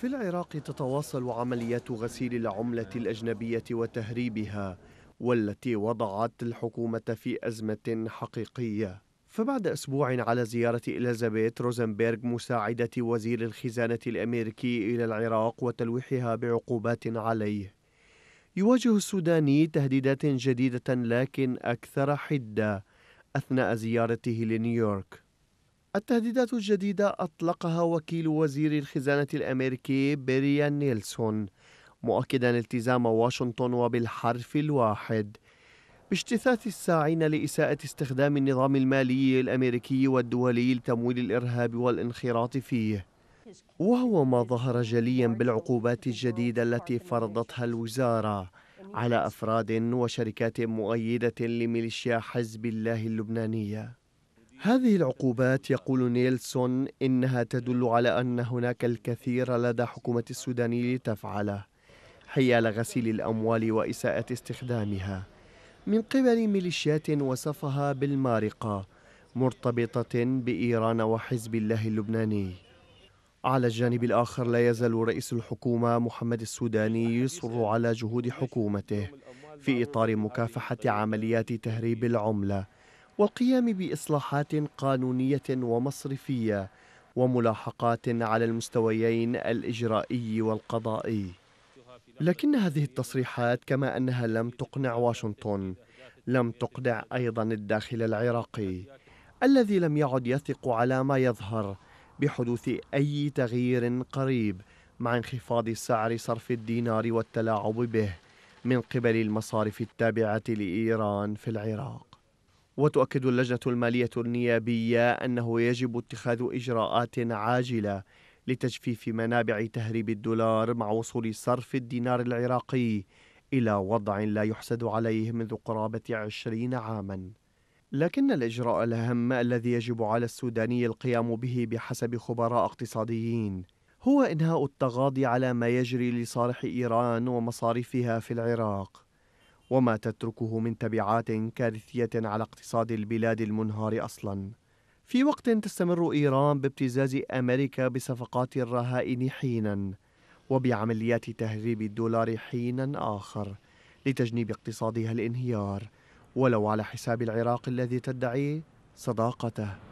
في العراق تتواصل عمليات غسيل العملة الأجنبية وتهريبها والتي وضعت الحكومة في أزمة حقيقية فبعد أسبوع على زيارة إليزابيث روزنبرغ مساعدة وزير الخزانة الأمريكي إلى العراق وتلويحها بعقوبات عليه يواجه السوداني تهديدات جديدة لكن أكثر حدة أثناء زيارته لنيويورك التهديدات الجديدة أطلقها وكيل وزير الخزانة الأمريكي بيريان نيلسون مؤكدا التزام واشنطن وبالحرف الواحد باجتثاث الساعين لإساءة استخدام النظام المالي الأمريكي والدولي لتمويل الإرهاب والانخراط فيه وهو ما ظهر جليا بالعقوبات الجديدة التي فرضتها الوزارة على أفراد وشركات مؤيدة لميليشيا حزب الله اللبنانية هذه العقوبات يقول نيلسون إنها تدل على أن هناك الكثير لدى حكومة السودان لتفعله حيال غسيل الأموال وإساءة استخدامها من قبل ميليشيات وصفها بالمارقة مرتبطة بإيران وحزب الله اللبناني على الجانب الآخر لا يزال رئيس الحكومة محمد السوداني يصر على جهود حكومته في إطار مكافحة عمليات تهريب العملة والقيام باصلاحات قانونيه ومصرفيه وملاحقات على المستويين الاجرائي والقضائي لكن هذه التصريحات كما انها لم تقنع واشنطن لم تقنع ايضا الداخل العراقي الذي لم يعد يثق على ما يظهر بحدوث اي تغيير قريب مع انخفاض سعر صرف الدينار والتلاعب به من قبل المصارف التابعه لايران في العراق وتؤكد اللجنة المالية النيابية أنه يجب اتخاذ إجراءات عاجلة لتجفيف منابع تهريب الدولار مع وصول صرف الدينار العراقي إلى وضع لا يحسد عليه منذ قرابة عشرين عاماً لكن الإجراء الأهم الذي يجب على السوداني القيام به بحسب خبراء اقتصاديين هو إنهاء التغاضي على ما يجري لصالح إيران ومصارفها في العراق وما تتركه من تبعات كارثية على اقتصاد البلاد المنهار أصلاً. في وقت تستمر إيران بابتزاز أمريكا بصفقات الرهائن حيناً، وبعمليات تهريب الدولار حيناً آخر، لتجنيب اقتصادها الانهيار، ولو على حساب العراق الذي تدعي صداقته.